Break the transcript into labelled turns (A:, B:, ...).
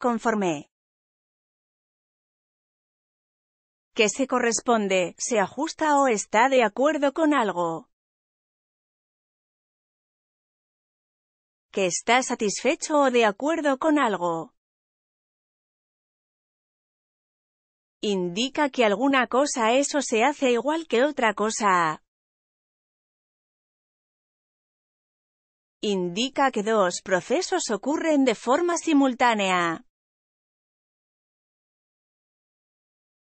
A: conforme
B: que se corresponde, se ajusta o está de acuerdo con algo que está satisfecho o de acuerdo
A: con algo. Indica que
B: alguna cosa eso se hace igual que otra cosa. Indica que dos procesos ocurren de forma
A: simultánea.